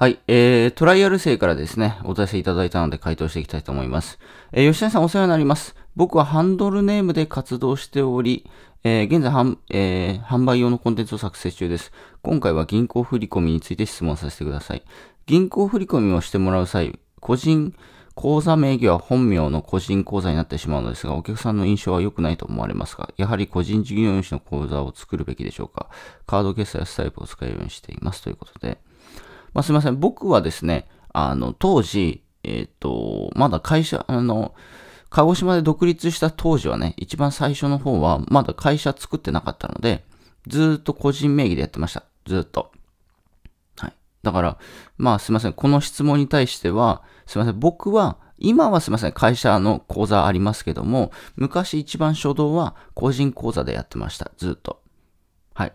はい、えー、トライアル生からですね、お出しいただいたので回答していきたいと思います。えー、吉田さんお世話になります。僕はハンドルネームで活動しており、えー、現在ん、えー、販売用のコンテンツを作成中です。今回は銀行振込について質問させてください。銀行振込をしてもらう際、個人口座名義は本名の個人口座になってしまうのですが、お客さんの印象は良くないと思われますが、やはり個人事業主の口座を作るべきでしょうか。カード決済やスタイプを使えるようにしていますということで。まあ、すみません。僕はですね、あの、当時、えっ、ー、と、まだ会社、あの、鹿児島で独立した当時はね、一番最初の方は、まだ会社作ってなかったので、ずっと個人名義でやってました。ずっと。はい。だから、まあすみません。この質問に対しては、すみません。僕は、今はすみません。会社の口座ありますけども、昔一番初動は個人口座でやってました。ずっと。はい。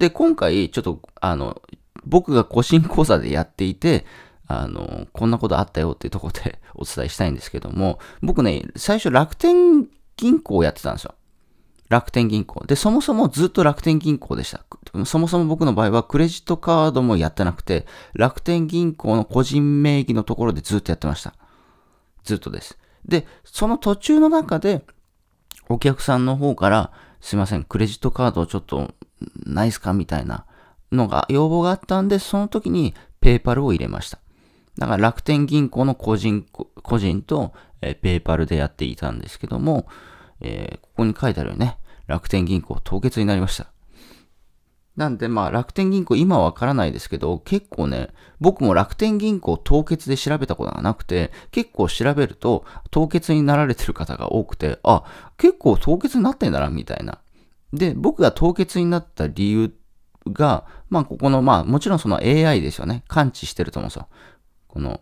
で、今回、ちょっと、あの、僕が個人講座でやっていて、あの、こんなことあったよっていうところで お伝えしたいんですけども、僕ね、最初楽天銀行をやってたんですよ。楽天銀行。で、そもそもずっと楽天銀行でした。そもそも僕の場合はクレジットカードもやってなくて、楽天銀行の個人名義のところでずっとやってました。ずっとです。で、その途中の中で、お客さんの方から、すいません、クレジットカードをちょっとないっすかみたいなのが、要望があったんで、その時にペーパルを入れました。だから楽天銀行の個人、個人と、えペーパルでやっていたんですけども、えー、ここに書いてあるよね。楽天銀行凍結になりました。なんでまあ楽天銀行今わからないですけど結構ね僕も楽天銀行凍結で調べたことがなくて結構調べると凍結になられてる方が多くてあ結構凍結になってんだなみたいなで僕が凍結になった理由が、まあ、ここの、まあ、もちろんその AI ですよね。感知してると思うんですよ。この、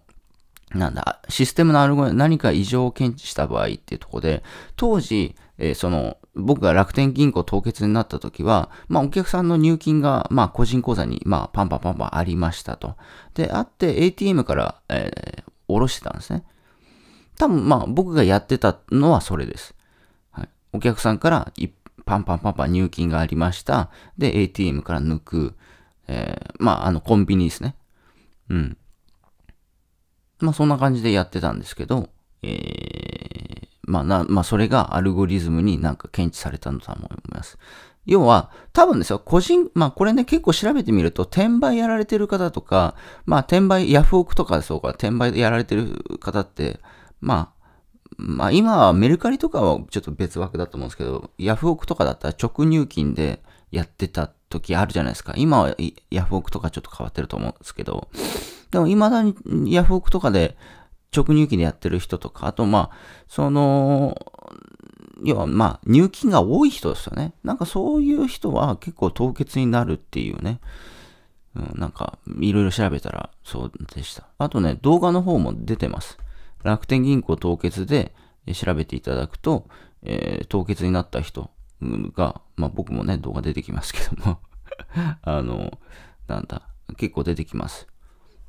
なんだ、システムのアルゴリ何か異常を検知した場合っていうとこで、当時、えー、その、僕が楽天銀行凍結になった時は、まあお客さんの入金が、まあ個人口座に、まあパンパンパンパンありましたと。で、あって ATM から、えー、下ろしてたんですね。多分まあ僕がやってたのはそれです。はい。お客さんから一パンパンパンパン入金がありました。で、ATM から抜く。えー、まあ、あの、コンビニですね。うん。まあ、そんな感じでやってたんですけど、えー、まあ、な、まあ、それがアルゴリズムになんか検知されたのだと思います。要は、多分ですよ、個人、まあこれね、結構調べてみると、転売やられてる方とか、まあ転売、ヤフオクとかでそうか、転売やられてる方って、まあ、まあ今はメルカリとかはちょっと別枠だと思うんですけど、ヤフオクとかだったら直入金でやってた時あるじゃないですか。今はヤフオクとかちょっと変わってると思うんですけど、でも未だにヤフオクとかで直入金でやってる人とか、あとまあ、その、要はまあ入金が多い人ですよね。なんかそういう人は結構凍結になるっていうね。うん、なんかいろいろ調べたらそうでした。あとね、動画の方も出てます。楽天銀行凍結で調べていただくと、えー、凍結になった人が、まあ僕もね、動画出てきますけども あの、なんだ、結構出てきます。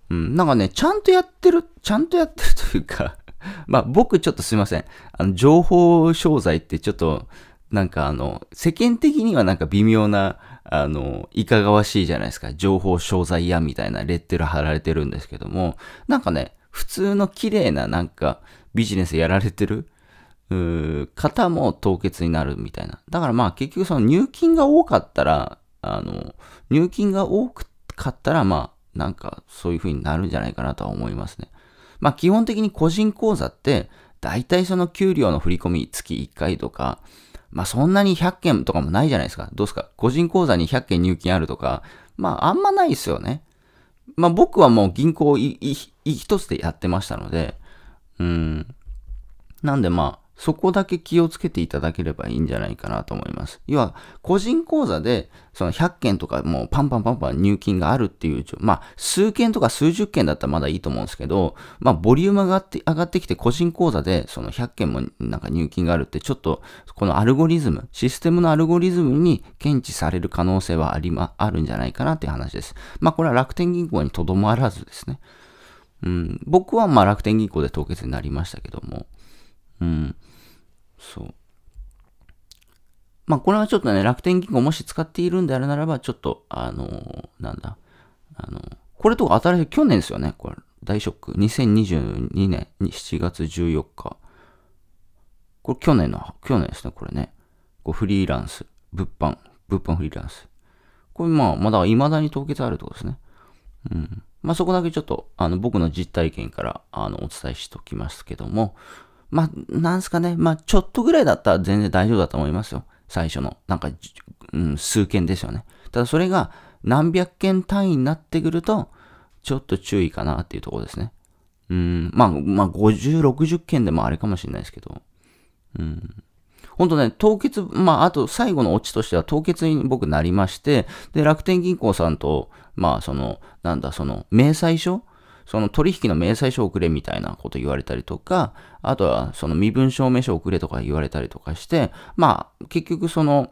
うん、なんかね、ちゃんとやってる、ちゃんとやってるというか まあ僕ちょっとすいません。あの、情報商材ってちょっと、なんかあの、世間的にはなんか微妙な、あの、いかがわしいじゃないですか。情報商材屋みたいなレッテル貼られてるんですけども、なんかね、通の綺麗ななんかビジネスやられてる方も凍結になるみたいな。だからまあ結局その入金が多かったら、あの、入金が多かったらまあなんかそういう風になるんじゃないかなとは思いますね。まあ基本的に個人口座って大体その給料の振り込み月1回とか、まあそんなに100件とかもないじゃないですか。どうですか個人口座に100件入金あるとか、まああんまないですよね。まあ僕はもう銀行一つでやってましたので、うん。なんでまあ、そこだけ気をつけていただければいいんじゃないかなと思います。要は、個人口座で、その100件とかもうパンパンパンパン入金があるっていう、まあ、数件とか数十件だったらまだいいと思うんですけど、まあ、ボリュームが上がって上がってきて、個人口座でその100件もなんか入金があるって、ちょっと、このアルゴリズム、システムのアルゴリズムに検知される可能性はありま、あるんじゃないかなっていう話です。まあ、これは楽天銀行にとどまらずですね。うん、僕はまあ楽天銀行で凍結になりましたけども、うん。そう。まあ、これはちょっとね、楽天銀行もし使っているんであれならば、ちょっと、あのー、なんだ、あのー、これとか新しい、去年ですよね、これ、大ショック。2022年7月14日。これ去年の、去年ですね、これね。こうフリーランス、物販、物販フリーランス。これまあ、まだ未だに凍結あるとこですね。うん。まあそこだけちょっと、あの、僕の実体験から、あの、お伝えしておきますけども、まあ、なんすかね、まあ、ちょっとぐらいだったら全然大丈夫だと思いますよ。最初の、なんか、うん、数件ですよね。ただそれが何百件単位になってくると、ちょっと注意かなっていうところですね。うん、まあ、まあ、50、60件でもあれかもしれないですけど。うん。ほんとね、凍結、まあ、あと最後のオチとしては凍結に僕なりまして、で、楽天銀行さんと、まあ、その、なんだ、その、明細書その取引の明細書を送れみたいなこと言われたりとか、あとはその身分証明書を送れとか言われたりとかして、まあ、結局その、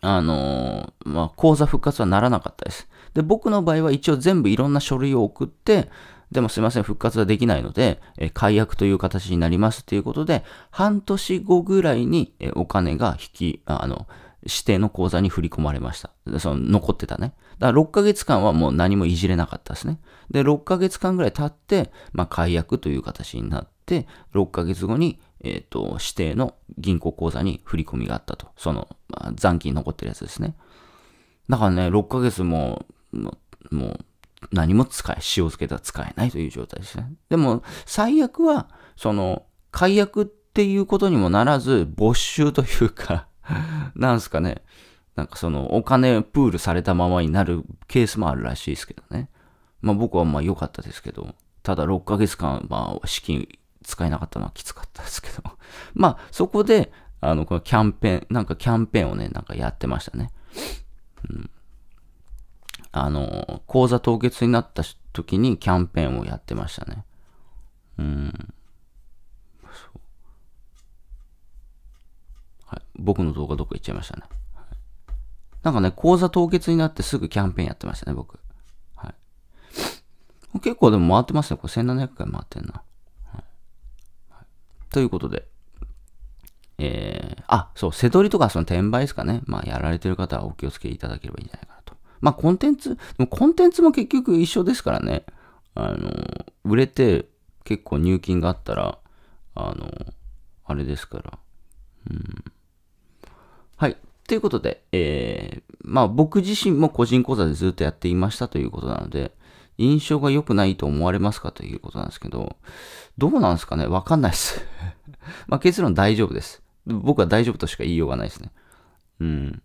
あのー、まあ、口座復活はならなかったです。で、僕の場合は一応全部いろんな書類を送って、でもすいません、復活はできないので、え解約という形になりますということで、半年後ぐらいにえお金が引き、あの、指定の口座に振り込まれました。その残ってたね。だから6ヶ月間はもう何もいじれなかったですね。で、6ヶ月間ぐらい経って、まあ、解約という形になって、6ヶ月後に、えっ、ー、と、指定の銀行口座に振り込みがあったと。その、まあ、残金残ってるやつですね。だからね、6ヶ月も、もう、何も使え、塩漬けた使えないという状態ですね。でも、最悪は、その、解約っていうことにもならず、没収というか なんすかね、なんかそのお金プールされたままになるケースもあるらしいですけどね。まあ僕はまあ良かったですけど、ただ6ヶ月間まあ資金使えなかったのはきつかったですけど。まあそこで、あの、このキャンペーン、なんかキャンペーンをね、なんかやってましたね。うん。あの、口座凍結になった時にキャンペーンをやってましたね。うん。はい。僕の動画どっか行っちゃいましたね。なんかね、口座凍結になってすぐキャンペーンやってましたね、僕。はい。結構でも回ってますね。これ1700回回ってんな。はいはい、ということで。えー、あ、そう、背取りとかその転売ですかね。まあ、やられてる方はお気をつけいただければいいんじゃないかなと。まあ、コンテンツ、でもコンテンツも結局一緒ですからね。あの、売れて結構入金があったら、あの、あれですから。うん。はい。ということで、えー、まあ僕自身も個人講座でずっとやっていましたということなので、印象が良くないと思われますかということなんですけど、どうなんですかねわかんないです まあ結論大丈夫です。僕は大丈夫としか言いようがないですね。うん。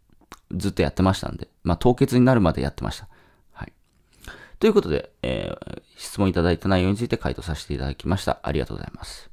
ずっとやってましたんで。まあ凍結になるまでやってました。はい。ということで、えー、質問いただいた内容について回答させていただきました。ありがとうございます。